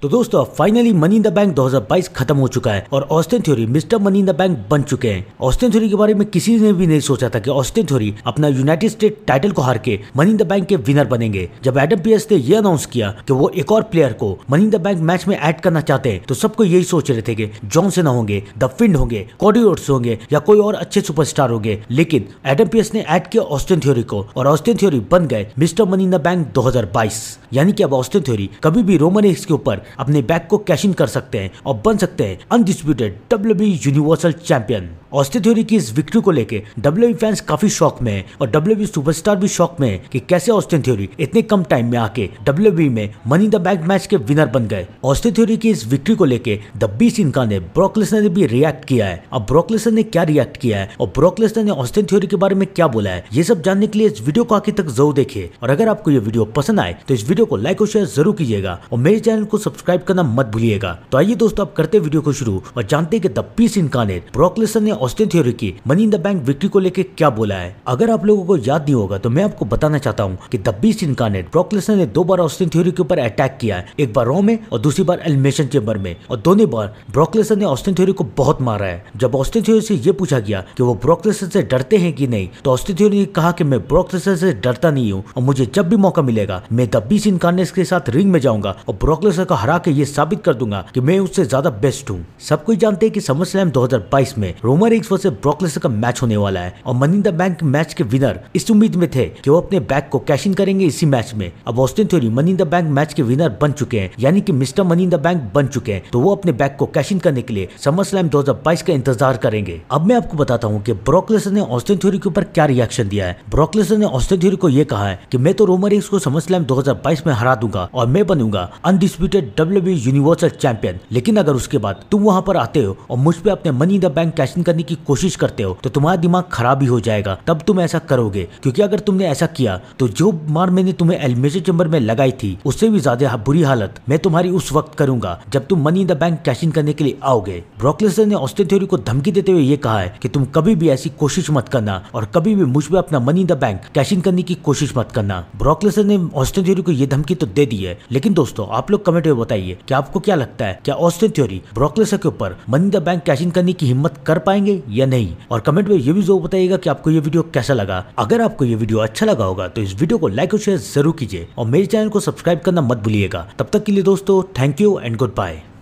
तो दोस्तों finally money in the bank 2022 खत्म हो चुका है और Austin Theory mister money in the bank बन चुके हैं ऑस्टिन थ्योरी के बारे में किसी ने भी नहीं सोचा था कि ऑस्टिन थ्योरी अपना यूनाइटेड स्टेट टाइटल को हार के मनी इन द बैंक के विनर बनेंगे जब एडम पियर्स ने यह अनाउंस किया कि वो एक और प्लेयर को money in the bank match में एड करना चाहते हैं तो सबको यही सोच रहे थे कि सेना होंगे द फिंड होंगे कॉडियोर्स होंगे या कोई और अच्छे सुपरस्टार होंगे लेकिन एडम पियर्स ने एड किया ऑस्टिन थ्योरी को और ऑस्टिन थ्योरी बन गए mister money in the bank 2022 यानी कि अब ऑस्टिन थ्योरी कभी भी रोमन एक्स के ऊपर अपने बैग को कैश इन कर सकते हैं और बन सकते हैं undisputed W universal champion Austin Theory की इस विक्ट्री को लेकर डब्ल्यू फैंस काफी शौक में हैं और डब्ल्यू सुपरस्टार भी शौक में हैं कि कैसे ऑस्टिन थ्योरी इतने कम टाइम में आके डब्ल्यू में मनी द बैग मैच के विनर बन गए ऑस्टिन थ्योरी की इस विक्ट्री को लेकर द बीस सिन्का ने ब्रोकलेसनर ने भी रिएक्ट किया है अब ब्रोकलेसनर ने क्या रिएक्ट किया है और ब्रोकलेसनर ने ऑस्टिन थ्योरी के बारे में क्या बोला है ये सब जानने के लिए इस वीडियो को आखिर तक जरूर देखिए और अगर आपको ये वीडियो पसंद आए तो इस वीडियो को लाइक और शेयर जरूर कीजिएगा और मेरे चैनल को सब्सक्राइब करना मत भूलिएगा तो आइए दोस्तों आप करते वीडियो को शुरू और जानते हैं कि द पी ने ने ऑस्टिन थ्योरी की money in the bank victory को लेकर क्या बोला है अगर आप लोगों को याद नहीं होगा तो मैं आपको बताना चाहता हूँ की द बीस इनकारनेट ब्रॉकलेसनर ने दो बार ऑस्टिन थ्योरी के ऊपर अटैक किया है एक बार रॉ में और दूसरी बार एलिमेशन चेम्बर में और दोनों बार ब्रॉकलेसनर ने ऑस्टिन थ्योरी को बहुत मारा है जब ऑस्टिन थ्योरी से ये पूछा गया कि वो ब्रॉकलेसनर से डरते हैं कि नहीं तो ऑस्टिन थ्योरी ने कहा कि मैं ब्रॉकलेसनर से डरता नहीं हूँ और मुझे जब भी मौका मिलेगा मैं द बीस इनकारनेट के साथ रिंग में जाऊंगा और ब्रॉकलेसनर को हरा के ये साबित कर दूंगा की मैं उससे ज्यादा बेस्ट हूँ सब कुछ जानते हैं कि समर स्लैम दो में रोमन ओवर एक वर्सेज ब्रॉक का मैच होने वाला है और मनी द बैंक मैच के विनर इस उम्मीद में थे कि वो अपने बैग को कैश इन करेंगे इसी मैच में अब Austin Theory money the bank match के विनर बन चुके हैं यानी कि मिस्टर मनी द बैंक बन चुके हैं तो वो अपने बैग को कैश इन करने के लिए समर स्लैम 2022 का इंतजार करेंगे अब मैं आपको बताता हूँ की ब्रॉकलेसर ने ऑस्टिन थ्योरी के ऊपर क्या रिएक्शन दिया है ब्रॉकलेसर ने ऑस्टिन थ्योरी को यह कहा है कि मैं तो रोमर एक्स को समर स्लैम 2022 में हरा दूंगा और मैं बनूंगा अनडिस्प्यूटेड डब्ल्यू यूनिवर्सल चैंपियन लेकिन अगर उसके बाद तुम वहाँ पर आते हो और मुझ पर अपने money the bank cash in करने करने की कोशिश करते हो तो तुम्हारा दिमाग खराब ही हो जाएगा तब तुम ऐसा करोगे क्योंकि अगर तुमने ऐसा किया तो जो मार मैंने तुम्हें एलमेजर चैम्बर में लगाई थी उससे भी ज्यादा बुरी हालत मैं तुम्हारी उस वक्त करूंगा जब तुम money in the bank cash in करने के लिए आओगे ब्रोकलेसर ने ऑस्टिन थ्योरी को धमकी देते हुए ये कहा है कि तुम कभी भी ऐसी कोशिश मत करना और कभी भी मुझ पर अपना money in the bank cash in करने की कोशिश मत करना ब्रोकलेसर ने ऑस्टिन थ्योरी को यह धमकी तो दे दी है लेकिन दोस्तों आप लोग कमेंट में बताइए कि आपको क्या लगता है क्या ऑस्टिन थ्योरी ब्रोकलेसर के ऊपर money the bank cash in करने की हिम्मत कर पाएंगे पाएंगे या नहीं और कमेंट में ये भी जरूर बताइएगा कि आपको ये वीडियो कैसा लगा अगर आपको ये वीडियो अच्छा लगा होगा तो इस वीडियो को लाइक और शेयर जरूर कीजिए और मेरे चैनल को सब्सक्राइब करना मत भूलिएगा तब तक के लिए दोस्तों thank you and good bye